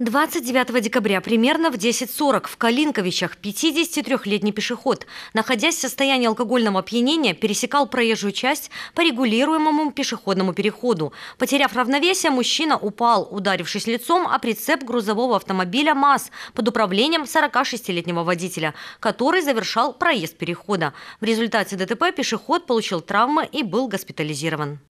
29 декабря примерно в 10.40 в Калинковичах 53-летний пешеход, находясь в состоянии алкогольного опьянения, пересекал проезжую часть по регулируемому пешеходному переходу. Потеряв равновесие, мужчина упал, ударившись лицом о прицеп грузового автомобиля МАЗ под управлением 46-летнего водителя, который завершал проезд перехода. В результате ДТП пешеход получил травмы и был госпитализирован.